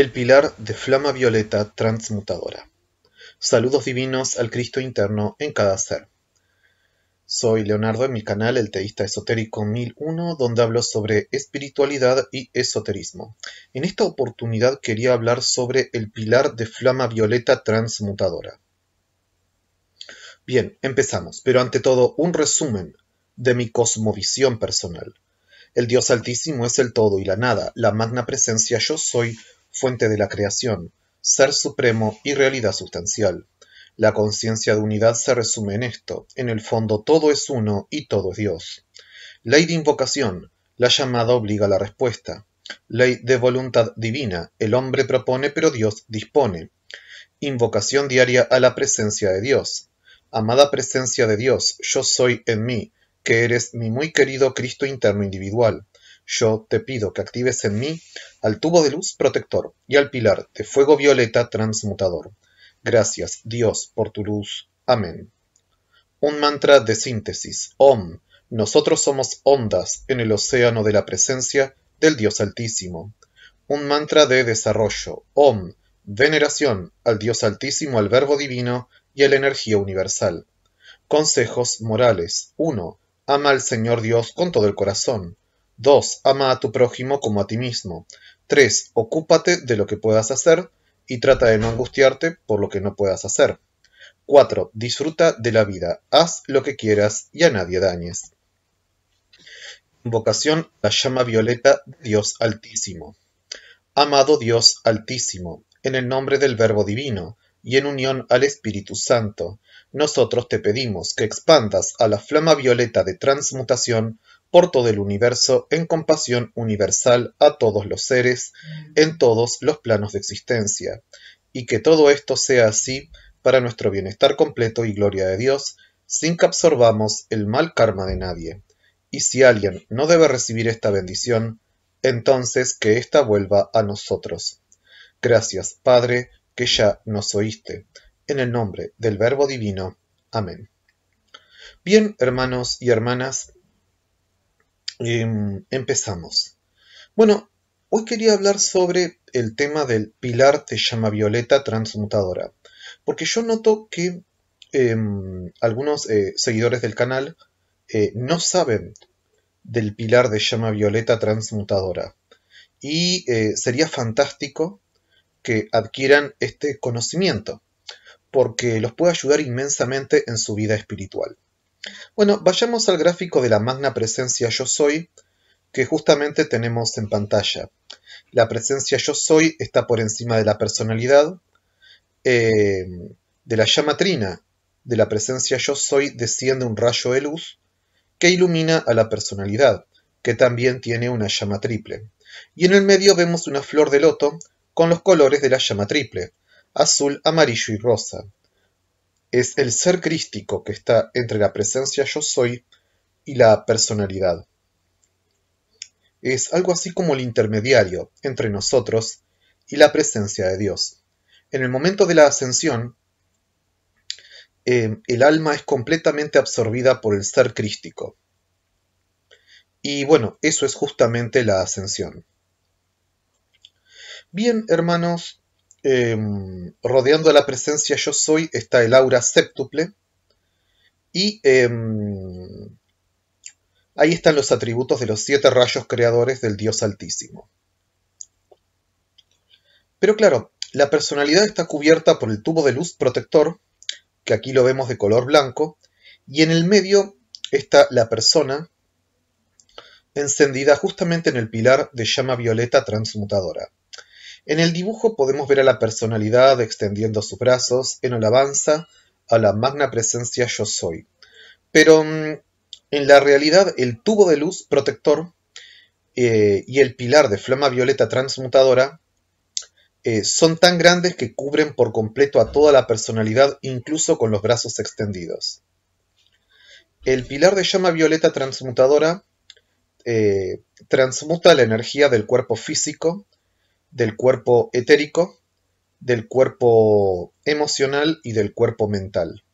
El pilar de flama violeta transmutadora. Saludos divinos al Cristo interno en cada ser. Soy Leonardo en mi canal El Teísta Esotérico 1001, donde hablo sobre espiritualidad y esoterismo. En esta oportunidad quería hablar sobre el pilar de flama violeta transmutadora. Bien, empezamos, pero ante todo un resumen de mi cosmovisión personal. El Dios Altísimo es el todo y la nada, la magna presencia yo soy fuente de la creación, ser supremo y realidad sustancial. La conciencia de unidad se resume en esto, en el fondo todo es uno y todo es Dios. Ley de invocación, la llamada obliga a la respuesta. Ley de voluntad divina, el hombre propone pero Dios dispone. Invocación diaria a la presencia de Dios. Amada presencia de Dios, yo soy en mí, que eres mi muy querido Cristo interno individual yo te pido que actives en mí al tubo de luz protector y al pilar de fuego violeta transmutador. Gracias, Dios, por tu luz. Amén. Un mantra de síntesis. Om. Nosotros somos ondas en el océano de la presencia del Dios Altísimo. Un mantra de desarrollo. Om. Veneración al Dios Altísimo, al Verbo Divino y a la energía universal. Consejos morales. 1. Ama al Señor Dios con todo el corazón. 2. Ama a tu prójimo como a ti mismo. 3. Ocúpate de lo que puedas hacer y trata de no angustiarte por lo que no puedas hacer. 4. Disfruta de la vida. Haz lo que quieras y a nadie dañes. Invocación la llama violeta de Dios Altísimo. Amado Dios Altísimo, en el nombre del Verbo Divino y en unión al Espíritu Santo, nosotros te pedimos que expandas a la flama violeta de transmutación por todo el universo en compasión universal a todos los seres, en todos los planos de existencia, y que todo esto sea así para nuestro bienestar completo y gloria de Dios, sin que absorbamos el mal karma de nadie. Y si alguien no debe recibir esta bendición, entonces que ésta vuelva a nosotros. Gracias, Padre, que ya nos oíste en el nombre del Verbo Divino. Amén. Bien, hermanos y hermanas, em, empezamos. Bueno, hoy quería hablar sobre el tema del pilar de llama violeta transmutadora, porque yo noto que em, algunos eh, seguidores del canal eh, no saben del pilar de llama violeta transmutadora y eh, sería fantástico que adquieran este conocimiento porque los puede ayudar inmensamente en su vida espiritual. Bueno, vayamos al gráfico de la magna presencia yo soy que justamente tenemos en pantalla. La presencia yo soy está por encima de la personalidad, eh, de la llama trina, de la presencia yo soy desciende un rayo de luz que ilumina a la personalidad, que también tiene una llama triple. Y en el medio vemos una flor de loto con los colores de la llama triple, azul, amarillo y rosa. Es el ser crístico que está entre la presencia yo soy y la personalidad. Es algo así como el intermediario entre nosotros y la presencia de Dios. En el momento de la ascensión, em, el alma es completamente absorbida por el ser crístico. Y bueno, eso es justamente la ascensión. Bien, hermanos, eh, rodeando la presencia yo soy está el aura séptuple y em, ahí están los atributos de los siete rayos creadores del Dios Altísimo. Pero claro, la personalidad está cubierta por el tubo de luz protector, que aquí lo vemos de color blanco, y en el medio está la persona encendida justamente en el pilar de llama violeta transmutadora. En el dibujo podemos ver a la personalidad extendiendo sus brazos en alabanza a la magna presencia yo soy. Pero mm, en la realidad el tubo de luz protector eh, y el pilar de flama violeta transmutadora eh, son tan grandes que cubren por completo a toda la personalidad incluso con los brazos extendidos. El pilar de llama violeta transmutadora eh, transmuta la energía del cuerpo físico del cuerpo etérico, del cuerpo emocional y del cuerpo mental.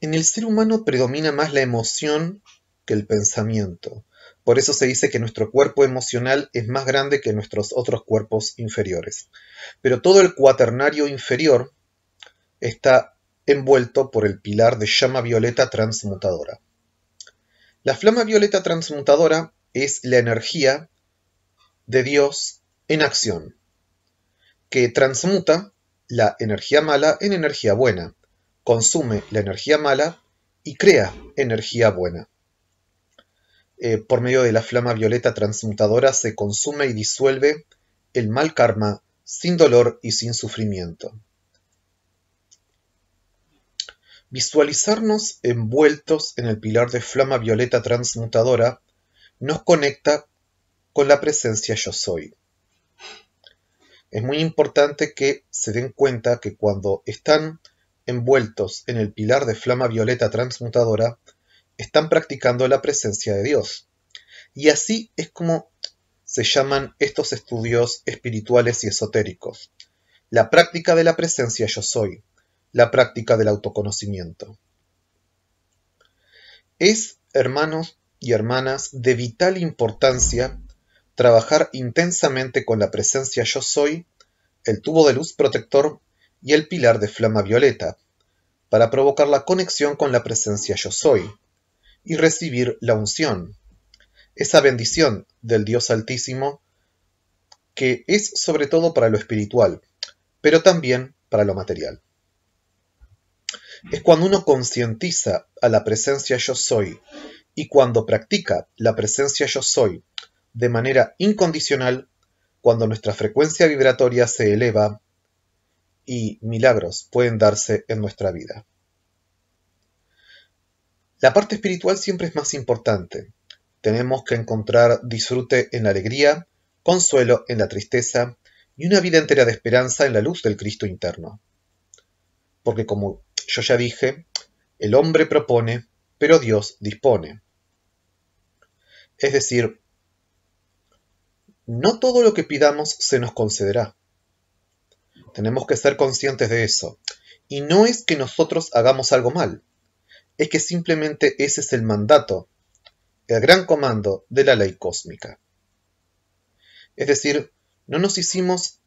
En el ser humano predomina más la emoción que el pensamiento. Por eso se dice que nuestro cuerpo emocional es más grande que nuestros otros cuerpos inferiores. Pero todo el cuaternario inferior está envuelto por el pilar de llama violeta transmutadora. La flama violeta transmutadora es la energía de Dios en acción, que transmuta la energía mala en energía buena, consume la energía mala y crea energía buena. Eh, por medio de la flama violeta transmutadora se consume y disuelve el mal karma sin dolor y sin sufrimiento. Visualizarnos envueltos en el pilar de flama violeta transmutadora nos conecta con la presencia yo soy. Es muy importante que se den cuenta que cuando están envueltos en el pilar de flama violeta transmutadora, están practicando la presencia de Dios. Y así es como se llaman estos estudios espirituales y esotéricos. La práctica de la presencia yo soy, la práctica del autoconocimiento. Es, hermanos y hermanas, de vital importancia trabajar intensamente con la presencia yo soy, el tubo de luz protector y el pilar de flama violeta, para provocar la conexión con la presencia yo soy y recibir la unción, esa bendición del Dios Altísimo que es sobre todo para lo espiritual, pero también para lo material. Es cuando uno concientiza a la presencia yo soy y cuando practica la presencia yo soy de manera incondicional cuando nuestra frecuencia vibratoria se eleva y milagros pueden darse en nuestra vida. La parte espiritual siempre es más importante. Tenemos que encontrar disfrute en la alegría, consuelo en la tristeza y una vida entera de esperanza en la luz del Cristo interno. Porque como yo ya dije, el hombre propone, pero Dios dispone. Es decir, no todo lo que pidamos se nos concederá. Tenemos que ser conscientes de eso. Y no es que nosotros hagamos algo mal, es que simplemente ese es el mandato, el gran comando de la ley cósmica. Es decir, no nos hicimos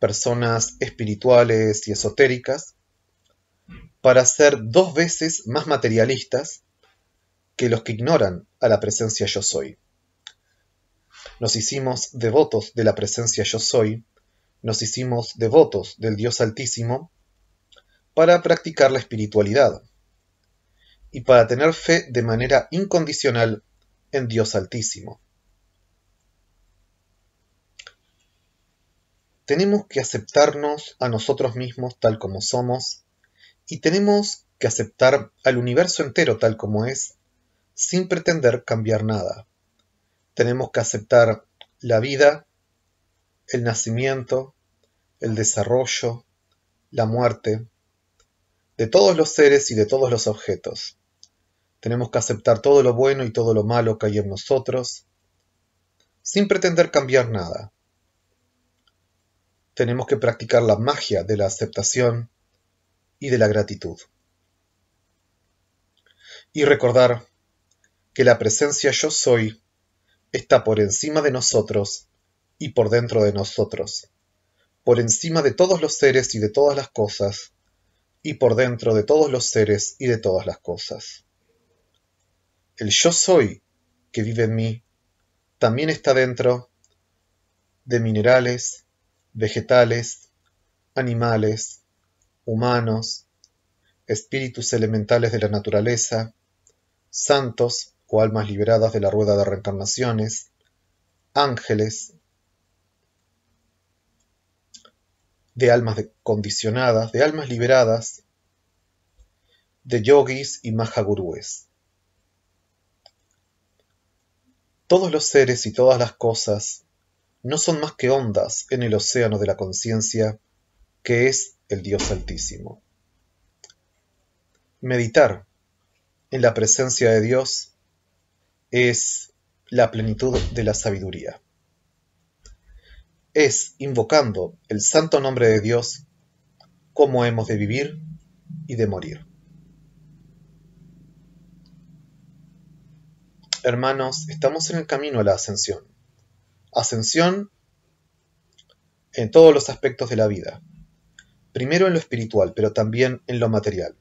personas espirituales y esotéricas para ser dos veces más materialistas que los que ignoran a la presencia yo soy nos hicimos devotos de la presencia yo soy, nos hicimos devotos del Dios Altísimo, para practicar la espiritualidad y para tener fe de manera incondicional en Dios Altísimo. Tenemos que aceptarnos a nosotros mismos tal como somos y tenemos que aceptar al universo entero tal como es, sin pretender cambiar nada tenemos que aceptar la vida, el nacimiento, el desarrollo, la muerte, de todos los seres y de todos los objetos. Tenemos que aceptar todo lo bueno y todo lo malo que hay en nosotros, sin pretender cambiar nada. Tenemos que practicar la magia de la aceptación y de la gratitud. Y recordar que la presencia yo soy está por encima de nosotros y por dentro de nosotros, por encima de todos los seres y de todas las cosas, y por dentro de todos los seres y de todas las cosas. El yo soy que vive en mí también está dentro de minerales, vegetales, animales, humanos, espíritus elementales de la naturaleza, santos o almas liberadas de la rueda de reencarnaciones, ángeles, de almas condicionadas, de almas liberadas, de yogis y mahagurúes. Todos los seres y todas las cosas no son más que ondas en el océano de la conciencia que es el Dios Altísimo. Meditar en la presencia de Dios es la plenitud de la sabiduría. Es invocando el santo nombre de Dios cómo hemos de vivir y de morir. Hermanos, estamos en el camino a la ascensión. Ascensión en todos los aspectos de la vida. Primero en lo espiritual, pero también en lo material.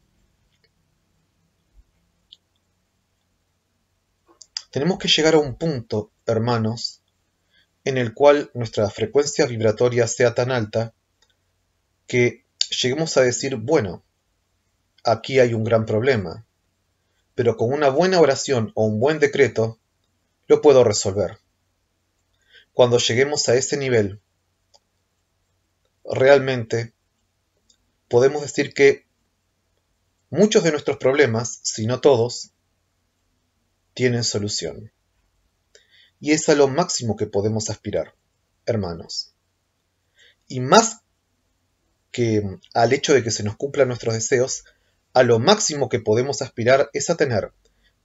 Tenemos que llegar a un punto, hermanos, en el cual nuestra frecuencia vibratoria sea tan alta que lleguemos a decir, bueno, aquí hay un gran problema, pero con una buena oración o un buen decreto lo puedo resolver. Cuando lleguemos a ese nivel, realmente podemos decir que muchos de nuestros problemas, si no todos, tienen solución. Y es a lo máximo que podemos aspirar, hermanos. Y más que al hecho de que se nos cumplan nuestros deseos, a lo máximo que podemos aspirar es a tener.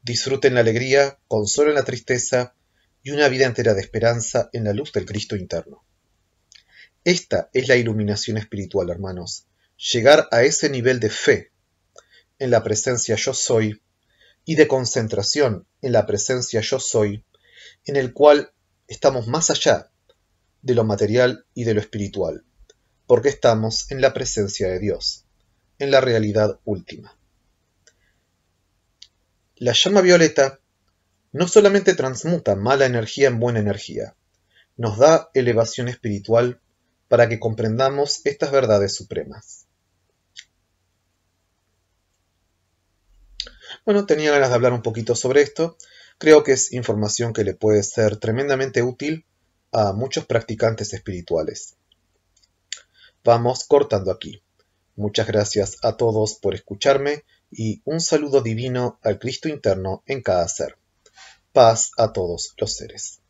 Disfruten la alegría, consuelo la tristeza y una vida entera de esperanza en la luz del Cristo interno. Esta es la iluminación espiritual, hermanos. Llegar a ese nivel de fe en la presencia yo soy y de concentración en la presencia yo soy, en el cual estamos más allá de lo material y de lo espiritual, porque estamos en la presencia de Dios, en la realidad última. La llama violeta no solamente transmuta mala energía en buena energía, nos da elevación espiritual para que comprendamos estas verdades supremas. Bueno, tenía ganas de hablar un poquito sobre esto. Creo que es información que le puede ser tremendamente útil a muchos practicantes espirituales. Vamos cortando aquí. Muchas gracias a todos por escucharme y un saludo divino al Cristo interno en cada ser. Paz a todos los seres.